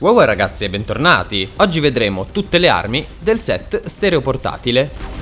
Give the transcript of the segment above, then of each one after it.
Wow ragazzi e bentornati! Oggi vedremo tutte le armi del set stereoportatile.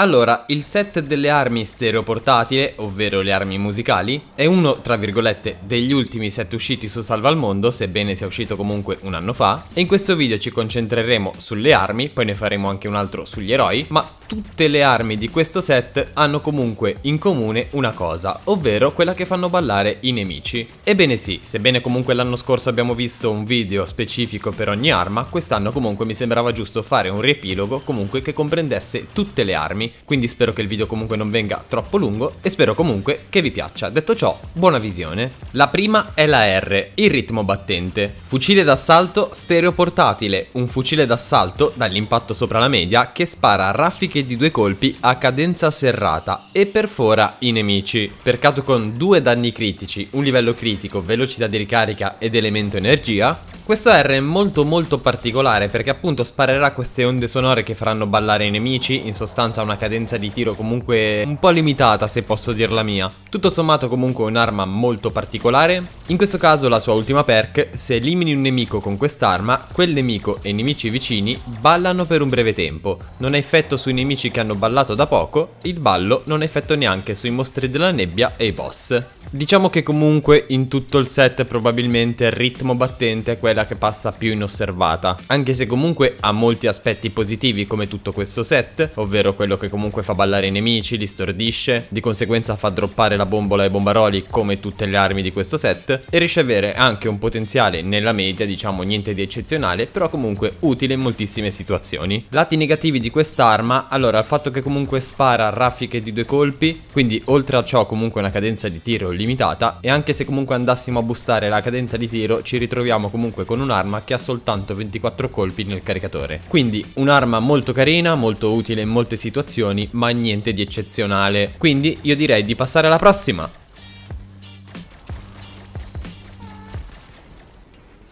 Allora, il set delle armi stereoportatile, ovvero le armi musicali, è uno, tra virgolette, degli ultimi set usciti su Salva al Mondo, sebbene sia uscito comunque un anno fa, e in questo video ci concentreremo sulle armi, poi ne faremo anche un altro sugli eroi, ma tutte le armi di questo set hanno comunque in comune una cosa, ovvero quella che fanno ballare i nemici. Ebbene sì, sebbene comunque l'anno scorso abbiamo visto un video specifico per ogni arma, quest'anno comunque mi sembrava giusto fare un riepilogo comunque che comprendesse tutte le armi, quindi spero che il video comunque non venga troppo lungo e spero comunque che vi piaccia. Detto ciò, buona visione. La prima è la R, il ritmo battente. Fucile d'assalto stereoportatile, un fucile d'assalto dall'impatto sopra la media che spara raffiche che di due colpi a cadenza serrata e perfora i nemici. Percato con due danni critici, un livello critico, velocità di ricarica ed elemento energia. Questo R è molto molto particolare perché appunto sparerà queste onde sonore che faranno ballare i nemici, in sostanza una cadenza di tiro comunque un po' limitata se posso dirla mia. Tutto sommato comunque un'arma molto particolare. In questo caso la sua ultima perk, se elimini un nemico con quest'arma, quel nemico e i nemici vicini ballano per un breve tempo. Non ha effetto sui nemici nemici che hanno ballato da poco, il ballo non effetto neanche sui mostri della nebbia e i boss. Diciamo che comunque in tutto il set probabilmente il ritmo battente è quella che passa più inosservata, anche se comunque ha molti aspetti positivi come tutto questo set, ovvero quello che comunque fa ballare i nemici, li stordisce, di conseguenza fa droppare la bombola ai bombaroli come tutte le armi di questo set e riesce a avere anche un potenziale nella media, diciamo niente di eccezionale, però comunque utile in moltissime situazioni. Lati negativi di quest'arma, allora il fatto che comunque spara raffiche di due colpi, quindi oltre a ciò comunque una cadenza di tiro limitata e anche se comunque andassimo a bussare la cadenza di tiro ci ritroviamo comunque con un'arma che ha soltanto 24 colpi nel caricatore. Quindi un'arma molto carina, molto utile in molte situazioni ma niente di eccezionale. Quindi io direi di passare alla prossima.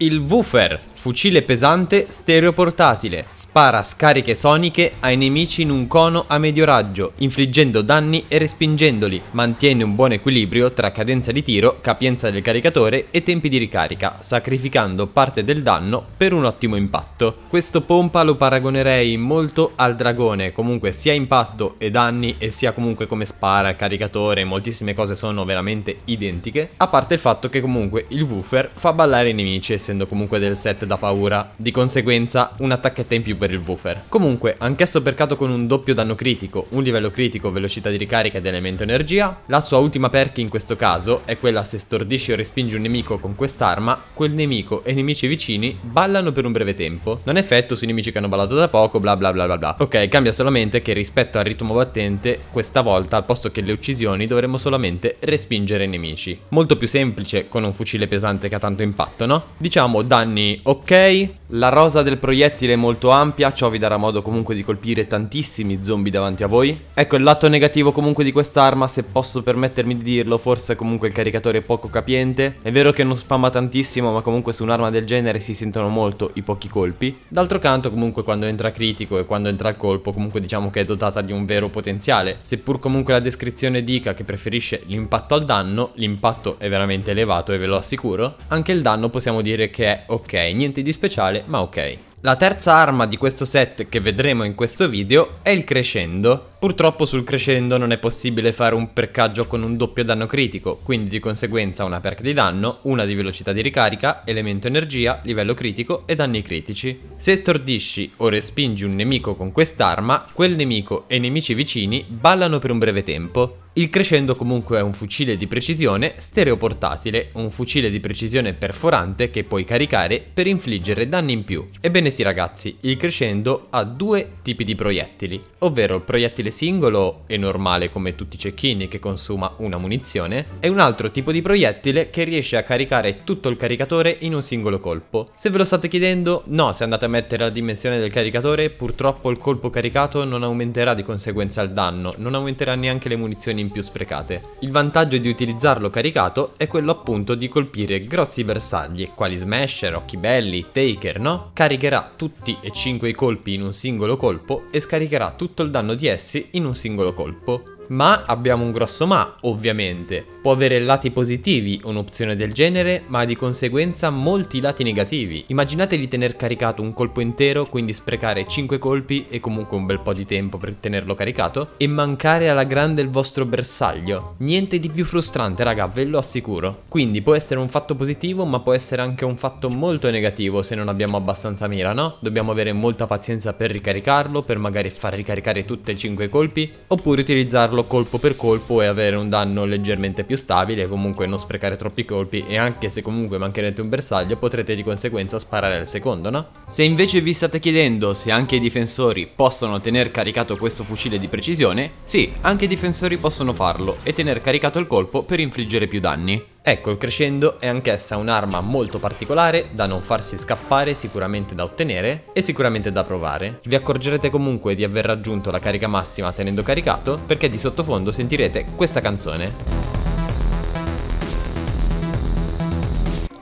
Il woofer Fucile pesante stereoportatile. Spara scariche soniche ai nemici in un cono a medio raggio, infliggendo danni e respingendoli. Mantiene un buon equilibrio tra cadenza di tiro, capienza del caricatore e tempi di ricarica, sacrificando parte del danno per un ottimo impatto. Questo pompa lo paragonerei molto al dragone, comunque sia impatto e danni e sia comunque come spara, caricatore, moltissime cose sono veramente identiche, a parte il fatto che comunque il woofer fa ballare i nemici essendo comunque del set da paura, di conseguenza un'attacchetta in più per il woofer. Comunque, anch'esso percato con un doppio danno critico, un livello critico, velocità di ricarica ed elemento energia, la sua ultima perk in questo caso è quella se stordisci o respingi un nemico con quest'arma, quel nemico e nemici vicini ballano per un breve tempo, non effetto sui nemici che hanno ballato da poco, bla bla bla bla bla. Ok, cambia solamente che rispetto al ritmo battente, questa volta al posto che le uccisioni dovremmo solamente respingere i nemici. Molto più semplice con un fucile pesante che ha tanto impatto, no? Diciamo danni o ok la rosa del proiettile è molto ampia, ciò vi darà modo comunque di colpire tantissimi zombie davanti a voi. Ecco, il lato negativo comunque di quest'arma, se posso permettermi di dirlo, forse comunque il caricatore è poco capiente. È vero che non spamma tantissimo, ma comunque su un'arma del genere si sentono molto i pochi colpi. D'altro canto comunque quando entra critico e quando entra il colpo comunque diciamo che è dotata di un vero potenziale. Seppur comunque la descrizione dica che preferisce l'impatto al danno, l'impatto è veramente elevato e ve lo assicuro. Anche il danno possiamo dire che è ok, niente di speciale male, ma ok. La terza arma di questo set che vedremo in questo video è il crescendo. Purtroppo sul crescendo non è possibile fare un percaggio con un doppio danno critico, quindi di conseguenza una perk di danno, una di velocità di ricarica, elemento energia, livello critico e danni critici. Se stordisci o respingi un nemico con quest'arma, quel nemico e i nemici vicini ballano per un breve tempo. Il crescendo comunque è un fucile di precisione stereoportatile, un fucile di precisione perforante che puoi caricare per infliggere danni in più. Ebbene sì ragazzi, il crescendo ha due tipi di proiettili, ovvero il proiettile singolo e normale come tutti i cecchini che consuma una munizione, e un altro tipo di proiettile che riesce a caricare tutto il caricatore in un singolo colpo. Se ve lo state chiedendo, no, se andate a mettere la dimensione del caricatore, purtroppo il colpo caricato non aumenterà di conseguenza il danno, non aumenterà neanche le munizioni in in più sprecate. Il vantaggio di utilizzarlo caricato è quello appunto di colpire grossi bersagli, quali Smasher, Occhi Belli, Taker, no? Caricherà tutti e cinque i colpi in un singolo colpo e scaricherà tutto il danno di essi in un singolo colpo. Ma abbiamo un grosso ma, ovviamente. Può avere lati positivi un'opzione del genere, ma di conseguenza molti lati negativi. Immaginate di tener caricato un colpo intero, quindi sprecare 5 colpi e comunque un bel po' di tempo per tenerlo caricato, e mancare alla grande il vostro bersaglio. Niente di più frustrante, raga, ve lo assicuro. Quindi può essere un fatto positivo, ma può essere anche un fatto molto negativo se non abbiamo abbastanza mira, no? Dobbiamo avere molta pazienza per ricaricarlo, per magari far ricaricare tutte e 5 colpi, oppure utilizzarlo farlo colpo per colpo e avere un danno leggermente più stabile, comunque non sprecare troppi colpi e anche se comunque mancherete un bersaglio potrete di conseguenza sparare al secondo, no? Se invece vi state chiedendo se anche i difensori possono tenere caricato questo fucile di precisione, sì, anche i difensori possono farlo e tenere caricato il colpo per infliggere più danni. Ecco, il crescendo è anch'essa un'arma molto particolare da non farsi scappare, sicuramente da ottenere e sicuramente da provare. Vi accorgerete comunque di aver raggiunto la carica massima tenendo caricato perché di sottofondo sentirete questa canzone.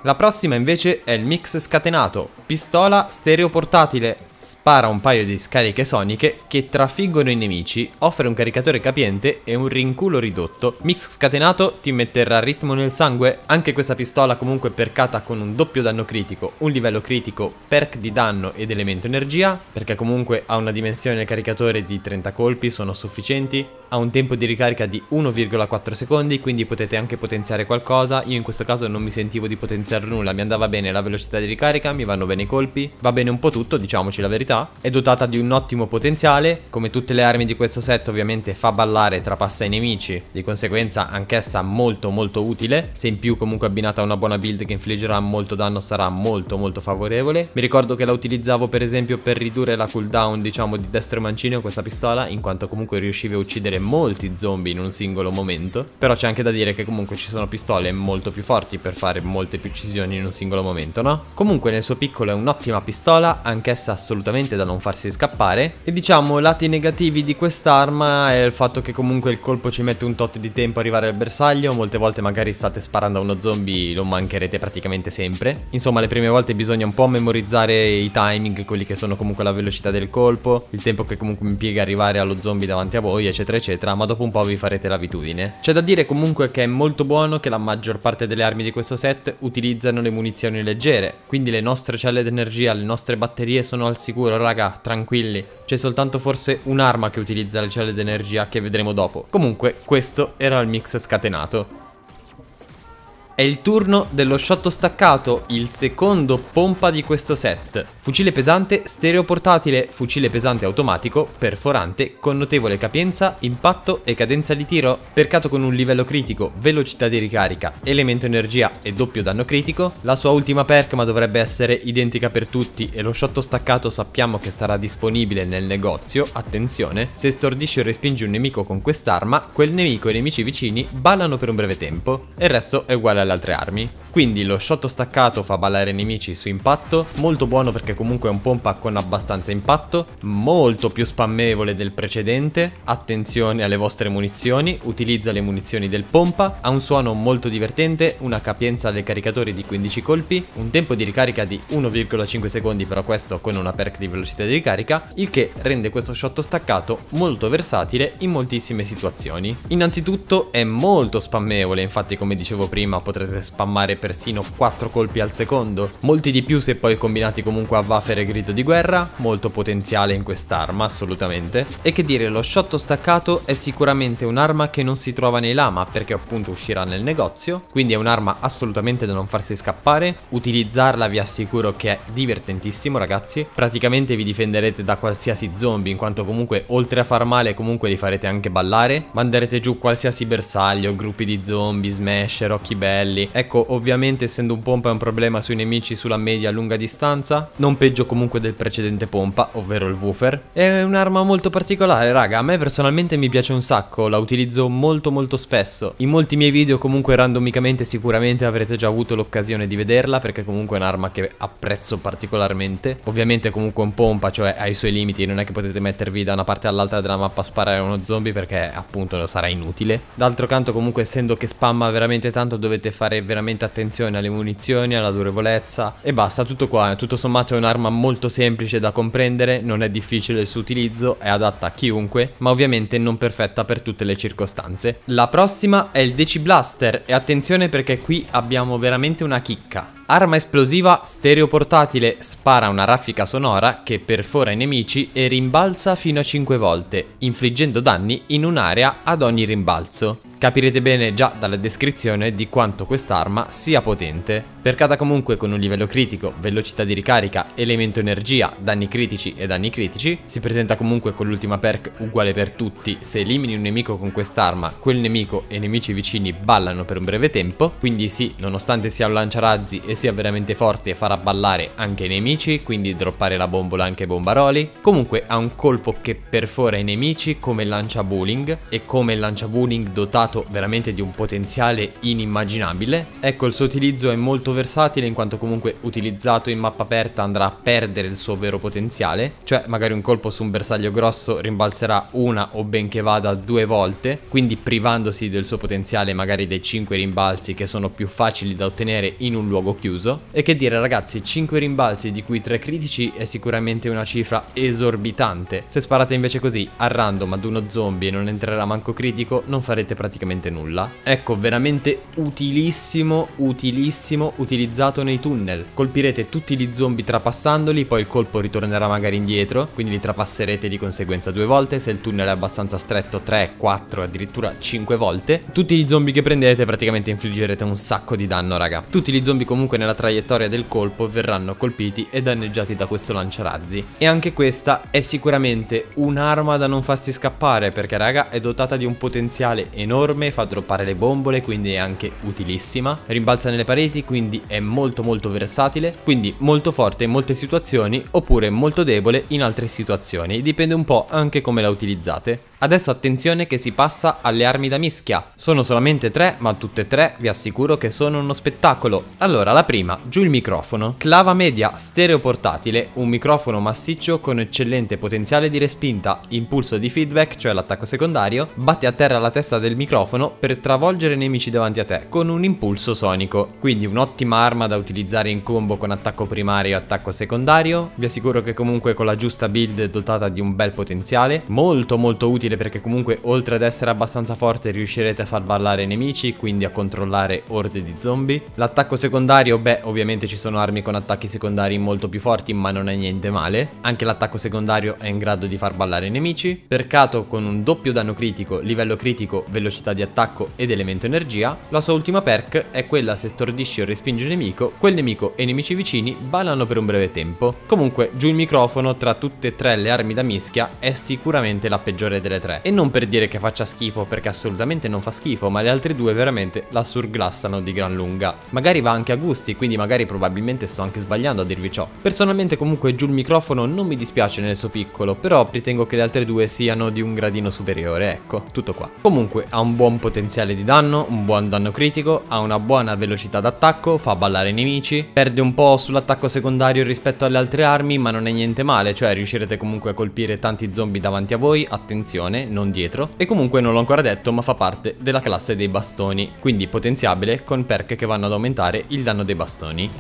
La prossima invece è il mix scatenato, pistola stereo portatile. Spara un paio di scariche soniche che trafiggono i nemici, offre un caricatore capiente e un rinculo ridotto. Mix scatenato ti metterà ritmo nel sangue, anche questa pistola comunque percata con un doppio danno critico, un livello critico, perk di danno ed elemento energia, perché comunque ha una dimensione del caricatore di 30 colpi, sono sufficienti ha un tempo di ricarica di 1,4 secondi, quindi potete anche potenziare qualcosa. Io in questo caso non mi sentivo di potenziare nulla, mi andava bene la velocità di ricarica, mi vanno bene i colpi, va bene un po' tutto, diciamoci la verità. È dotata di un ottimo potenziale, come tutte le armi di questo set ovviamente fa ballare, trapassa i nemici, di conseguenza anch'essa molto molto utile. Se in più comunque abbinata a una buona build che infliggerà molto danno sarà molto molto favorevole. Mi ricordo che la utilizzavo per esempio per ridurre la cooldown diciamo di destro mancino questa pistola, in quanto comunque riuscivi a uccidere uccidere molti zombie in un singolo momento, però c'è anche da dire che comunque ci sono pistole molto più forti per fare molte più uccisioni in un singolo momento, no? Comunque nel suo piccolo è un'ottima pistola, anch'essa assolutamente da non farsi scappare, e diciamo lati negativi di quest'arma è il fatto che comunque il colpo ci mette un tot di tempo a arrivare al bersaglio, molte volte magari state sparando a uno zombie, lo mancherete praticamente sempre. Insomma le prime volte bisogna un po' memorizzare i timing, quelli che sono comunque la velocità del colpo, il tempo che comunque impiega arrivare allo zombie davanti a voi, eccetera, eccetera eccetera, ma dopo un po' vi farete l'abitudine. C'è da dire comunque che è molto buono che la maggior parte delle armi di questo set utilizzano le munizioni leggere, quindi le nostre celle d'energia, le nostre batterie sono al sicuro, raga, tranquilli. C'è soltanto forse un'arma che utilizza le celle d'energia che vedremo dopo. Comunque, questo era il mix scatenato. È il turno dello shot staccato, il secondo pompa di questo set. Fucile pesante, stereoportatile, fucile pesante automatico, perforante, con notevole capienza, impatto e cadenza di tiro. Percato con un livello critico, velocità di ricarica, elemento energia e doppio danno critico. La sua ultima perk ma dovrebbe essere identica per tutti e lo shot staccato sappiamo che sarà disponibile nel negozio, attenzione. Se stordisci o respingi un nemico con quest'arma, quel nemico e i nemici vicini ballano per un breve tempo. E il resto è uguale alla dalle altre armi. Quindi lo shot staccato fa ballare i nemici su impatto, molto buono perché comunque è un pompa con abbastanza impatto, molto più spammevole del precedente, attenzione alle vostre munizioni, utilizza le munizioni del pompa, ha un suono molto divertente, una capienza dei caricatori di 15 colpi, un tempo di ricarica di 1,5 secondi però questo con una perk di velocità di ricarica, il che rende questo shot staccato molto versatile in moltissime situazioni. Innanzitutto è molto spammevole, infatti come dicevo prima potete potrete spammare persino 4 colpi al secondo, molti di più se poi combinati comunque a Waffer e Grido di Guerra, molto potenziale in quest'arma assolutamente. E che dire, lo shot staccato è sicuramente un'arma che non si trova nei lama perché appunto uscirà nel negozio, quindi è un'arma assolutamente da non farsi scappare, utilizzarla vi assicuro che è divertentissimo ragazzi, praticamente vi difenderete da qualsiasi zombie in quanto comunque oltre a far male comunque li farete anche ballare, manderete giù qualsiasi bersaglio, gruppi di zombie, smasher, occhi belli, livelli. Ecco, ovviamente essendo un pompa è un problema sui nemici sulla media lunga distanza, non peggio comunque del precedente pompa, ovvero il woofer. È un'arma molto particolare, raga, a me personalmente mi piace un sacco, la utilizzo molto molto spesso. In molti miei video comunque randomicamente sicuramente avrete già avuto l'occasione di vederla perché comunque è un'arma che apprezzo particolarmente. Ovviamente comunque un pompa, cioè ha i suoi limiti, non è che potete mettervi da una parte all'altra della mappa a sparare uno zombie perché appunto sarà inutile. D'altro canto comunque essendo che spamma veramente tanto dovete fare veramente attenzione alle munizioni, alla durevolezza e basta, tutto qua. Tutto sommato è un'arma molto semplice da comprendere, non è difficile il suo utilizzo, è adatta a chiunque, ma ovviamente non perfetta per tutte le circostanze. La prossima è il Deci Blaster e attenzione perché qui abbiamo veramente una chicca. Arma esplosiva stereoportatile spara una raffica sonora che perfora i nemici e rimbalza fino a 5 volte, infliggendo danni in un'area ad ogni rimbalzo. Capirete bene già dalla descrizione di quanto quest'arma sia potente Percata comunque con un livello critico, velocità di ricarica, elemento energia, danni critici e danni critici, si presenta comunque con l'ultima perk uguale per tutti, se elimini un nemico con quest'arma, quel nemico e i nemici vicini ballano per un breve tempo, quindi sì, nonostante sia un lanciarazzi e sia veramente forte farà ballare anche i nemici, quindi droppare la bombola anche ai bombaroli, comunque ha un colpo che perfora i nemici come lancia bowling e come lancia bowling dotato veramente di un potenziale inimmaginabile, ecco il suo utilizzo è molto versatile in quanto comunque utilizzato in mappa aperta andrà a perdere il suo vero potenziale, cioè magari un colpo su un bersaglio grosso rimbalzerà una o benché vada due volte, quindi privandosi del suo potenziale magari dei 5 rimbalzi che sono più facili da ottenere in un luogo chiuso. E che dire ragazzi, 5 rimbalzi di cui 3 critici è sicuramente una cifra esorbitante. Se sparate invece così a random ad uno zombie e non entrerà manco critico non farete praticamente nulla. Ecco, veramente utilissimo, utilissimo, utilissimo utilizzato nei tunnel. Colpirete tutti gli zombie trapassandoli, poi il colpo ritornerà magari indietro, quindi li trapasserete di conseguenza due volte, se il tunnel è abbastanza stretto 3, 4, addirittura 5 volte. Tutti gli zombie che prendete praticamente infliggerete un sacco di danno raga. Tutti gli zombie comunque nella traiettoria del colpo verranno colpiti e danneggiati da questo lanciarazzi. E anche questa è sicuramente un'arma da non farsi scappare perché raga è dotata di un potenziale enorme, fa droppare le bombole quindi è anche utilissima. Rimbalza nelle pareti quindi quindi è molto molto versatile, quindi molto forte in molte situazioni oppure molto debole in altre situazioni, dipende un po' anche come la utilizzate. Adesso attenzione che si passa alle armi da mischia. Sono solamente tre, ma tutte e tre vi assicuro che sono uno spettacolo. Allora, la prima, giù il microfono. Clava media stereo portatile, un microfono massiccio con eccellente potenziale di respinta, impulso di feedback, cioè l'attacco secondario, batte a terra la testa del microfono per travolgere i nemici davanti a te con un impulso sonico. Quindi un'ottima arma da utilizzare in combo con attacco primario e attacco secondario. Vi assicuro che comunque con la giusta build è dotata di un bel potenziale, molto molto utile utile perché comunque oltre ad essere abbastanza forte riuscirete a far ballare i nemici, quindi a controllare orde di zombie. L'attacco secondario, beh ovviamente ci sono armi con attacchi secondari molto più forti ma non è niente male. Anche l'attacco secondario è in grado di far ballare i nemici. Percato con un doppio danno critico, livello critico, velocità di attacco ed elemento energia. La sua ultima perk è quella se stordisci o respingi un nemico, quel nemico e i nemici vicini ballano per un breve tempo. Comunque giù il microfono tra tutte e tre le armi da mischia è sicuramente la peggiore delle delle tre. E non per dire che faccia schifo, perché assolutamente non fa schifo, ma le altre due veramente la surglassano di gran lunga. Magari va anche a gusti, quindi magari probabilmente sto anche sbagliando a dirvi ciò. Personalmente comunque giù il microfono non mi dispiace nel suo piccolo, però ritengo che le altre due siano di un gradino superiore, ecco, tutto qua. Comunque ha un buon potenziale di danno, un buon danno critico, ha una buona velocità d'attacco, fa ballare i nemici, perde un po' sull'attacco secondario rispetto alle altre armi, ma non è niente male, cioè riuscirete comunque a colpire tanti zombie davanti a voi, attenzione trazione, non dietro, e comunque non l'ho ancora detto ma fa parte della classe dei bastoni, quindi potenziabile con perk che vanno ad aumentare il danno dei bastoni.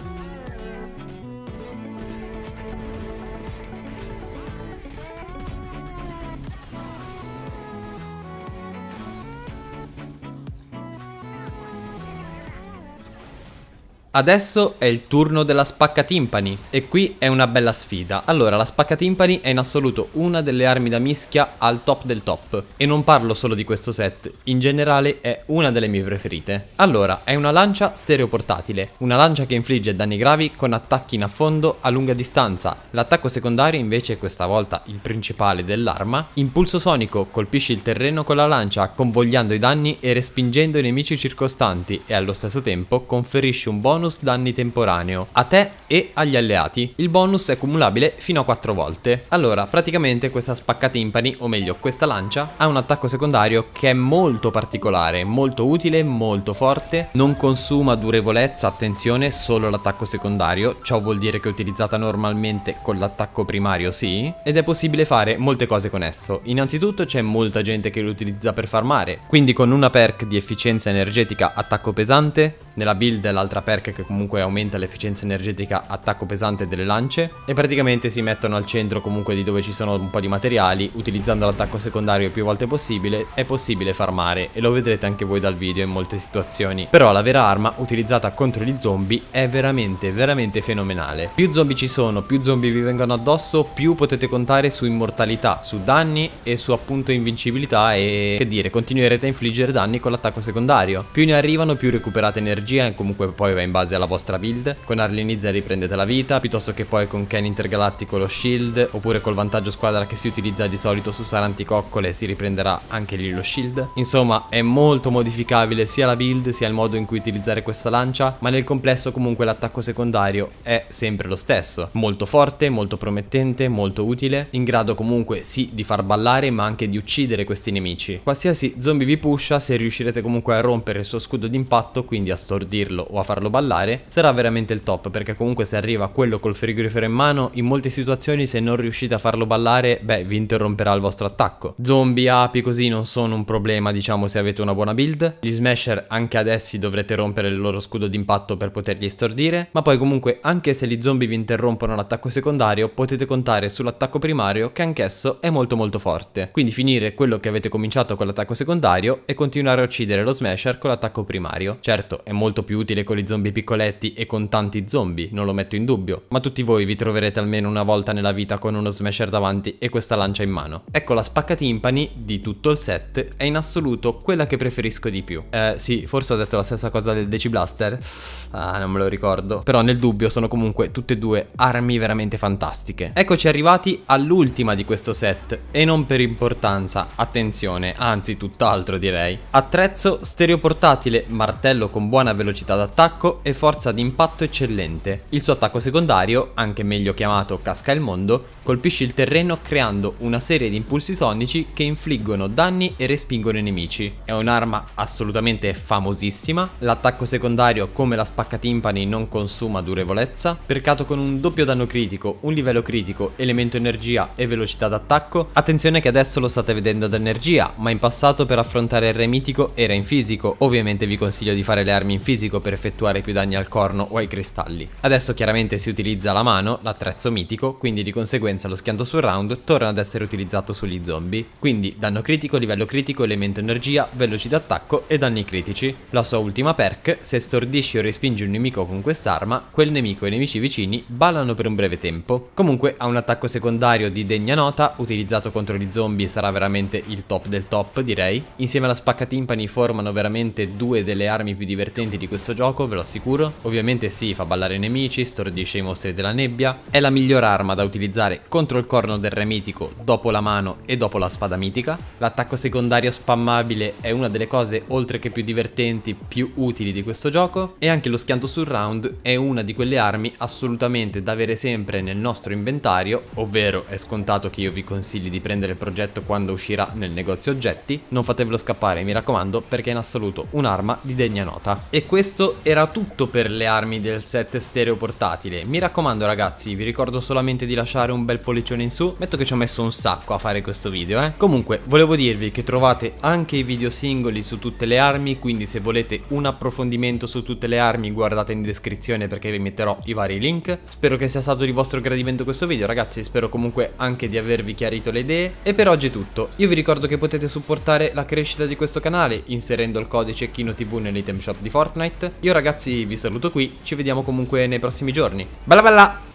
Adesso è il turno della spaccatimpani e qui è una bella sfida. Allora, la spaccatimpani è in assoluto una delle armi da mischia al top del top e non parlo solo di questo set, in generale è una delle mie preferite. Allora, è una lancia stereoportatile, una lancia che infligge danni gravi con attacchi in affondo a lunga distanza. L'attacco secondario invece, questa volta il principale dell'arma, impulso sonico, colpisce il terreno con la lancia convogliando i danni e respingendo i nemici circostanti e allo stesso tempo conferisce un bonus bonus danni temporaneo a te e agli alleati. Il bonus è cumulabile fino a 4 volte. Allora, praticamente questa spaccatimpani, o meglio questa lancia, ha un attacco secondario che è molto particolare, molto utile, molto forte, non consuma durevolezza, attenzione, solo l'attacco secondario, ciò vuol dire che è utilizzata normalmente con l'attacco primario, sì, ed è possibile fare molte cose con esso. Innanzitutto c'è molta gente che lo utilizza per farmare, quindi con una perk di efficienza energetica attacco pesante, nella build l'altra perk che comunque aumenta l'efficienza energetica attacco pesante delle lance e praticamente si mettono al centro comunque di dove ci sono un po' di materiali, utilizzando l'attacco secondario più volte possibile è possibile farmare e lo vedrete anche voi dal video in molte situazioni. Però la vera arma utilizzata contro gli zombie è veramente veramente fenomenale. Più zombie ci sono, più zombie vi vengono addosso, più potete contare su immortalità, su danni e su appunto invincibilità e che dire, continuerete a infliggere danni con l'attacco secondario. Più ne arrivano più recuperate energia e comunque poi va in base alla vostra build. Con Arlinizia riprendete la vita, piuttosto che poi con Ken Intergalattico lo shield, oppure col vantaggio squadra che si utilizza di solito su Saranticoccole si riprenderà anche lì lo shield. Insomma è molto modificabile sia la build sia il modo in cui utilizzare questa lancia, ma nel complesso comunque l'attacco secondario è sempre lo stesso. Molto forte, molto promettente, molto utile, in grado comunque sì di far ballare ma anche di uccidere questi nemici. Qualsiasi zombie vi pusha se riuscirete comunque a rompere il suo scudo d'impatto, quindi a stordirlo o a farlo ballare, spallare sarà veramente il top perché comunque se arriva quello col frigorifero in mano in molte situazioni se non riuscite a farlo ballare beh vi interromperà il vostro attacco. Zombie, api così non sono un problema diciamo se avete una buona build. Gli smasher anche adesso dovrete rompere il loro scudo d'impatto per poterli stordire ma poi comunque anche se gli zombie vi interrompono l'attacco secondario potete contare sull'attacco primario che anch'esso è molto molto forte. Quindi finire quello che avete cominciato con l'attacco secondario e continuare a uccidere lo smasher con l'attacco primario. Certo è molto più utile con gli zombie piccoletti e con tanti zombie, non lo metto in dubbio, ma tutti voi vi troverete almeno una volta nella vita con uno smasher davanti e questa lancia in mano. Ecco la spaccatimpani di tutto il set è in assoluto quella che preferisco di più. Eh sì, forse ho detto la stessa cosa del Deci Blaster, ah non me lo ricordo, però nel dubbio sono comunque tutte e due armi veramente fantastiche. Eccoci arrivati all'ultima di questo set e non per importanza, attenzione, anzi tutt'altro direi. Attrezzo stereoportatile, martello con buona velocità d'attacco e forza di impatto eccellente. Il suo attacco secondario, anche meglio chiamato Casca il Mondo, colpisce il terreno creando una serie di impulsi sonici che infliggono danni e respingono i nemici. È un'arma assolutamente famosissima, l'attacco secondario come la spaccatimpani non consuma durevolezza, percato con un doppio danno critico, un livello critico, elemento energia e velocità d'attacco. Attenzione che adesso lo state vedendo ad energia, ma in passato per affrontare il re mitico era in fisico, ovviamente vi consiglio di fare le armi in fisico per effettuare più danni al corno o ai cristalli. Adesso chiaramente si utilizza la mano, l'attrezzo mitico, quindi di conseguenza lo schianto sul round torna ad essere utilizzato sugli zombie. Quindi danno critico, livello critico, elemento energia, veloci d'attacco e danni critici. La sua ultima perk, se stordisci o respingi un nemico con quest'arma, quel nemico e i nemici vicini ballano per un breve tempo. Comunque ha un attacco secondario di degna nota, utilizzato contro gli zombie sarà veramente il top del top direi. Insieme alla spaccatimpani formano veramente due delle armi più divertenti di questo gioco, ve lo assicuro sicuro? Ovviamente sì, fa ballare i nemici, stordisce i mostri della nebbia, è la miglior arma da utilizzare contro il corno del re mitico dopo la mano e dopo la spada mitica, l'attacco secondario spammabile è una delle cose oltre che più divertenti più utili di questo gioco e anche lo schianto sul round è una di quelle armi assolutamente da avere sempre nel nostro inventario, ovvero è scontato che io vi consigli di prendere il progetto quando uscirà nel negozio oggetti, non fatevelo scappare mi raccomando perché è in assoluto un'arma di degna nota. E questo era tutto tutto per le armi del set stereo portatile. Mi raccomando ragazzi, vi ricordo solamente di lasciare un bel pollicione in su. Metto che ci ho messo un sacco a fare questo video, eh. Comunque, volevo dirvi che trovate anche i video singoli su tutte le armi, quindi se volete un approfondimento su tutte le armi guardate in descrizione perché vi metterò i vari link. Spero che sia stato di vostro gradimento questo video ragazzi, spero comunque anche di avervi chiarito le idee. E per oggi è tutto. Io vi ricordo che potete supportare la crescita di questo canale inserendo il codice KinoTV nell'item shop di Fortnite. Io ragazzi vi saluto qui, ci vediamo comunque nei prossimi giorni. Bella bella!